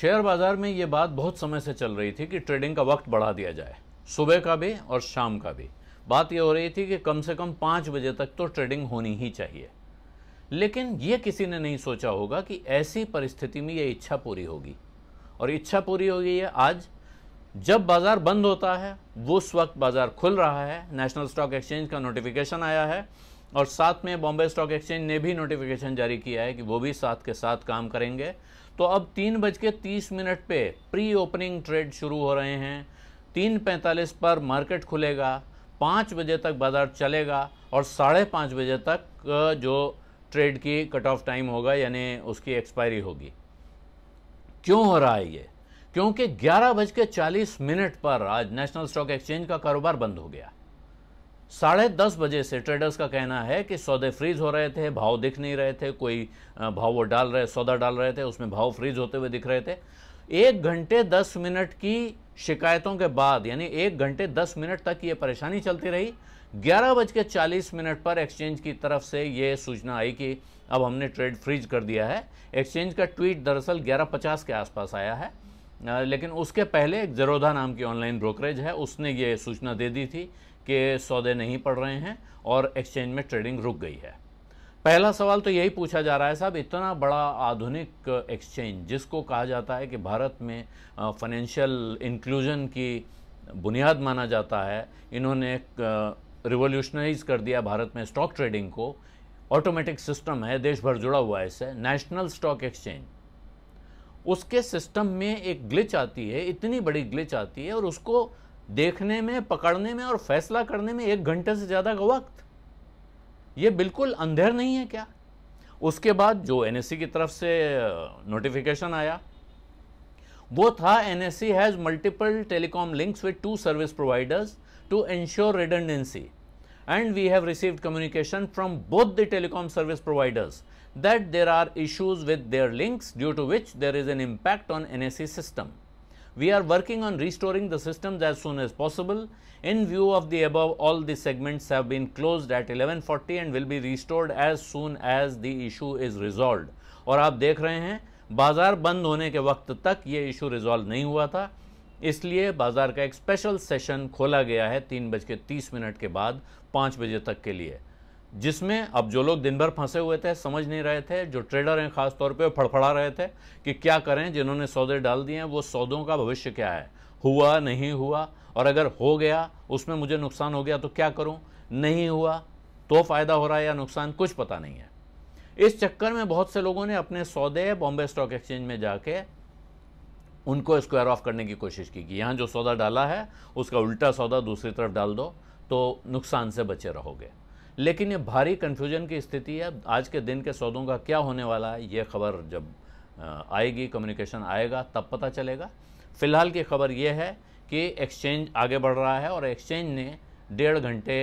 Share बाज़ार में ये बात बहुत समय से चल रही थी कि ट्रेडिंग का वक्त बढ़ा दिया जाए सुबह का भी और शाम का भी बात यह हो रही थी कि कम से कम पाँच बजे तक तो ट्रेडिंग होनी ही चाहिए लेकिन ये किसी ने नहीं सोचा होगा कि ऐसी परिस्थिति में ये इच्छा पूरी होगी और इच्छा पूरी होगी ये आज जब बाज़ार बंद होता है वो उस वक्त बाज़ार खुल रहा है नेशनल स्टॉक एक्सचेंज का नोटिफिकेशन आया है और साथ में बॉम्बे स्टॉक एक्सचेंज ने भी नोटिफिकेशन जारी किया है कि वो भी साथ के साथ काम करेंगे तो अब तीन बज के तीस मिनट पे प्री ओपनिंग ट्रेड शुरू हो रहे हैं तीन पैंतालीस पर मार्केट खुलेगा पाँच बजे तक बाज़ार चलेगा और साढ़े पाँच बजे तक जो ट्रेड की कट ऑफ टाइम होगा यानी उसकी एक्सपायरी होगी क्यों हो रहा है ये क्योंकि ग्यारह बज के चालीस मिनट पर आज नेशनल स्टॉक एक्सचेंज का कारोबार बंद हो गया साढ़े दस बजे से ट्रेडर्स का कहना है कि सौदे फ्रीज हो रहे थे भाव दिख नहीं रहे थे कोई भाव वो डाल रहे सौदा डाल रहे थे उसमें भाव फ्रीज होते हुए दिख रहे थे एक घंटे दस मिनट की शिकायतों के बाद यानी एक घंटे दस मिनट तक ये परेशानी चलती रही ग्यारह बज के चालीस मिनट पर एक्सचेंज की तरफ से ये सूचना आई कि अब हमने ट्रेड फ्रीज कर दिया है एक्सचेंज का ट्वीट दरअसल ग्यारह पचास के आसपास आया है लेकिन उसके पहले एक जरोधा नाम की ऑनलाइन ब्रोकरेज है उसने ये सूचना दे दी थी के सौदे नहीं पड़ रहे हैं और एक्सचेंज में ट्रेडिंग रुक गई है पहला सवाल तो यही पूछा जा रहा है साहब इतना बड़ा आधुनिक एक्सचेंज जिसको कहा जाता है कि भारत में फाइनेंशियल इंक्लूजन की बुनियाद माना जाता है इन्होंने रिवोल्यूशनइज कर दिया भारत में स्टॉक ट्रेडिंग को ऑटोमेटिक सिस्टम है देश भर जुड़ा हुआ है इससे नेशनल स्टॉक एक्सचेंज उसके सिस्टम में एक ग्लिच आती है इतनी बड़ी ग्लिच आती है और उसको देखने में पकड़ने में और फैसला करने में एक घंटे से ज़्यादा का वक्त ये बिल्कुल अंधेर नहीं है क्या उसके बाद जो एनएससी e की तरफ से नोटिफिकेशन आया वो था N S C has multiple telecom links with two service providers to ensure redundancy and we have received communication from both the telecom service providers that there are issues with their links due to which there is an impact on NSC system We are working on restoring the systems as soon as possible. In view of the above, all the segments have been closed at 11.40 and will be restored as soon as the issue is resolved. aur aap dekh rahe hain bazaar band hone ke waqt tak ye issue resolve nahi hua tha इसलिए बाज़ार का एक special session खोला गया है तीन बज के तीस मिनट के बाद पाँच बजे तक के लिए जिसमें अब जो लोग दिन भर फंसे हुए थे समझ नहीं रहे थे जो ट्रेडर हैं खास तौर पे फड़फड़ा रहे थे कि क्या करें जिन्होंने सौदे डाल दिए हैं वो सौदों का भविष्य क्या है हुआ नहीं हुआ और अगर हो गया उसमें मुझे नुकसान हो गया तो क्या करूं नहीं हुआ तो फ़ायदा हो रहा है या नुकसान कुछ पता नहीं है इस चक्कर में बहुत से लोगों ने अपने सौदे बॉम्बे स्टॉक एक्सचेंज में जाके उनको स्क्वायर ऑफ करने की कोशिश की कि यहाँ जो सौदा डाला है उसका उल्टा सौदा दूसरी तरफ डाल दो तो नुकसान से बचे रहोगे लेकिन ये भारी कन्फ्यूजन की स्थिति है आज के दिन के सौदों का क्या होने वाला है ये खबर जब आएगी कम्युनिकेशन आएगा तब पता चलेगा फिलहाल की खबर यह है कि एक्सचेंज आगे बढ़ रहा है और एक्सचेंज ने डेढ़ घंटे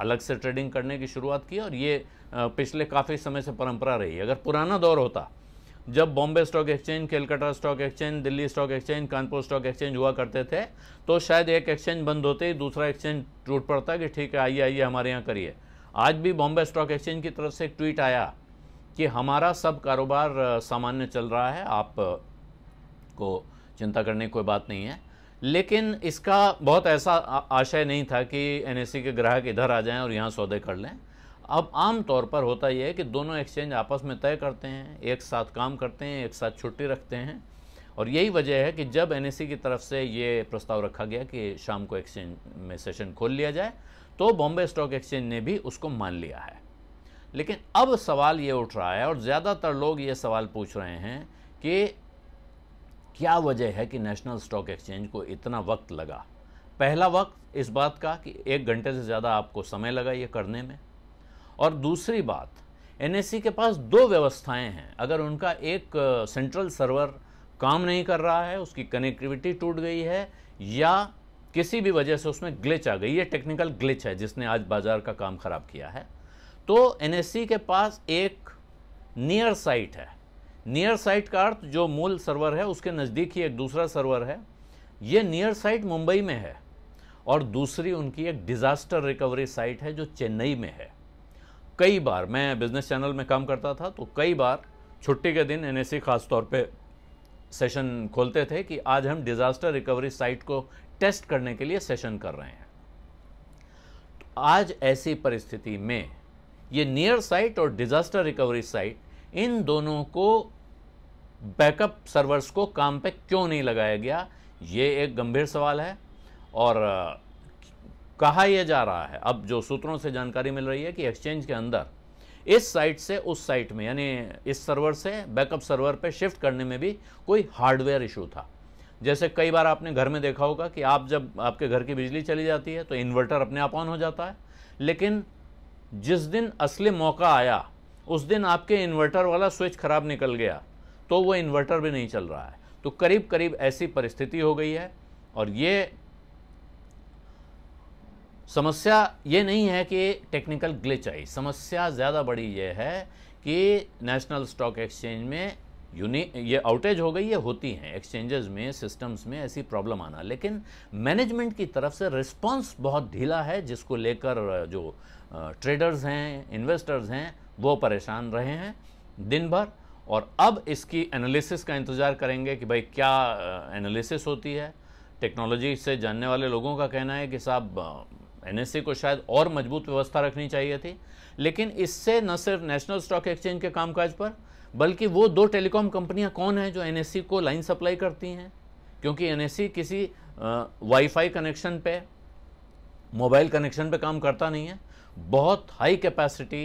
अलग से ट्रेडिंग करने की शुरुआत की और ये पिछले काफ़ी समय से परंपरा रही अगर पुराना दौर होता जब Bombay stock exchange Calcutta stock exchange Delhi stock exchange Kanpur stock exchange हुआ करते थे तो शायद एक एक्सचेंज बंद होते ही दूसरा एक्सचेंज टूट पड़ता कि ठीक है आइए आइए हमारे यहाँ करिए आज भी बॉम्बे स्टॉक एक्सचेंज की तरफ से एक ट्वीट आया कि हमारा सब कारोबार सामान्य चल रहा है आप को चिंता करने की कोई बात नहीं है लेकिन इसका बहुत ऐसा आशय नहीं था कि एन के ग्राहक इधर आ जाएं और यहाँ सौदे कर लें अब आम तौर पर होता यह है कि दोनों एक्सचेंज आपस में तय करते हैं एक साथ काम करते हैं एक साथ छुट्टी रखते हैं और यही वजह है कि जब एन की तरफ से ये प्रस्ताव रखा गया कि शाम को एक्सचेंज में सेशन खोल लिया जाए तो बॉम्बे स्टॉक एक्सचेंज ने भी उसको मान लिया है लेकिन अब सवाल ये उठ रहा है और ज़्यादातर लोग ये सवाल पूछ रहे हैं कि क्या वजह है कि नेशनल स्टॉक एक्सचेंज को इतना वक्त लगा पहला वक्त इस बात का कि एक घंटे से ज़्यादा आपको समय लगा ये करने में और दूसरी बात एन के पास दो व्यवस्थाएं हैं अगर उनका एक सेंट्रल सर्वर काम नहीं कर रहा है उसकी कनेक्टिविटी टूट गई है या किसी भी वजह से उसमें ग्लिच आ गई ये टेक्निकल ग्लिच है जिसने आज बाज़ार का काम ख़राब किया है तो एन e के पास एक नियर साइट है नियर साइट का अर्थ जो मूल सर्वर है उसके नज़दीक ही एक दूसरा सर्वर है ये नियर साइट मुंबई में है और दूसरी उनकी एक डिज़ास्टर रिकवरी साइट है जो चेन्नई में है कई बार मैं बिज़नेस चैनल में काम करता था तो कई बार छुट्टी के दिन एन e खास तौर पे सेशन खोलते थे कि आज हम डिज़ास्टर रिकवरी साइट को टेस्ट करने के लिए सेशन कर रहे हैं तो आज ऐसी परिस्थिति में ये नियर साइट और डिजास्टर रिकवरी साइट इन दोनों को बैकअप सर्वर्स को काम पे क्यों नहीं लगाया गया ये एक गंभीर सवाल है और कहा यह जा रहा है अब जो सूत्रों से जानकारी मिल रही है कि एक्सचेंज के अंदर इस साइट से उस साइट में यानी इस सर्वर से बैकअप सर्वर पे शिफ्ट करने में भी कोई हार्डवेयर इशू था जैसे कई बार आपने घर में देखा होगा कि आप जब आपके घर की बिजली चली जाती है तो इन्वर्टर अपने आप ऑन हो जाता है लेकिन जिस दिन असली मौका आया उस दिन आपके इन्वर्टर वाला स्विच ख़राब निकल गया तो वो इन्वर्टर भी नहीं चल रहा है तो करीब करीब ऐसी परिस्थिति हो गई है और ये समस्या ये नहीं है कि टेक्निकल ग्लिच आई समस्या ज़्यादा बड़ी यह है कि नेशनल स्टॉक एक्सचेंज में यूनि ये आउटेज हो गई ये होती हैं एक्सचेंजेस में सिस्टम्स में ऐसी प्रॉब्लम आना लेकिन मैनेजमेंट की तरफ से रिस्पांस बहुत ढीला है जिसको लेकर जो ट्रेडर्स हैं इन्वेस्टर्स हैं वो परेशान रहे हैं दिन भर और अब इसकी एनालिसिस का इंतज़ार करेंगे कि भाई क्या एनालिसिस होती है टेक्नोलॉजी से जानने वाले लोगों का कहना है कि साहब एन e को शायद और मजबूत व्यवस्था रखनी चाहिए थी लेकिन इससे न सिर्फ नेशनल स्टॉक एक्सचेंज के कामकाज पर बल्कि वो दो टेलीकॉम कंपनियां कौन हैं जो एन e को लाइन सप्लाई करती हैं क्योंकि एन e किसी वाईफाई कनेक्शन पे मोबाइल कनेक्शन पे काम करता नहीं है बहुत high capacity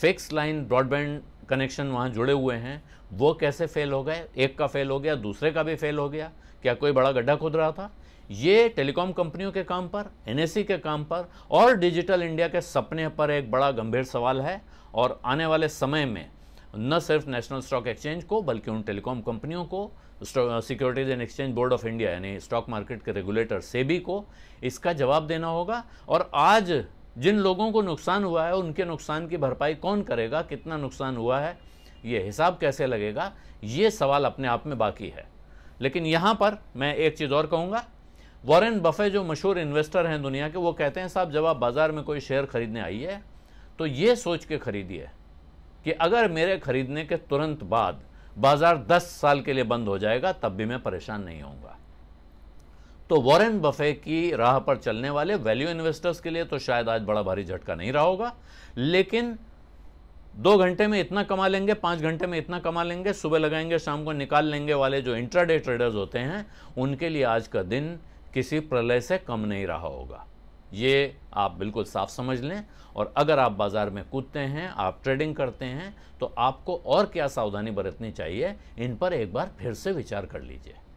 fix line broadband connection वहाँ जुड़े हुए हैं वो कैसे फेल हो गए एक का फेल हो गया दूसरे का भी फेल हो गया क्या कोई बड़ा गड्ढा खोद रहा था ये टेलीकॉम कंपनियों के काम पर एन e के काम पर और डिजिटल इंडिया के सपने पर एक बड़ा गंभीर सवाल है और आने वाले समय में न सिर्फ नेशनल स्टॉक एक्सचेंज को बल्कि उन टेलीकॉम कंपनियों को securities and exchange board of India यानी स्टॉक मार्केट के रेगुलेटर सेबी को इसका जवाब देना होगा और आज जिन लोगों को नुकसान हुआ है उनके नुकसान की भरपाई कौन करेगा कितना नुकसान हुआ है ये हिसाब कैसे लगेगा ये सवाल अपने आप में बाकी है लेकिन यहाँ पर मैं एक चीज़ और कहूँगा वॉरेन बफे जो मशहूर इन्वेस्टर हैं दुनिया के वो कहते हैं साहब जब आप बाज़ार में कोई शेयर खरीदने आई है तो ये सोच के खरीदिए कि अगर मेरे खरीदने के तुरंत बाद बाजार 10 साल के लिए बंद हो जाएगा तब भी मैं परेशान नहीं होऊंगा तो वॉरेन बफे की राह पर चलने वाले वैल्यू इन्वेस्टर्स के लिए तो शायद आज बड़ा भारी झटका नहीं रहा होगा लेकिन दो घंटे में इतना कमा लेंगे पाँच घंटे में इतना कमा लेंगे सुबह लगाएंगे शाम को निकाल लेंगे वाले जो इंट्राडे ट्रेडर्स होते हैं उनके लिए आज का दिन किसी प्रलय से कम नहीं रहा होगा ये आप बिल्कुल साफ समझ लें और अगर आप बाज़ार में कूदते हैं आप ट्रेडिंग करते हैं तो आपको और क्या सावधानी बरतनी चाहिए इन पर एक बार फिर से विचार कर लीजिए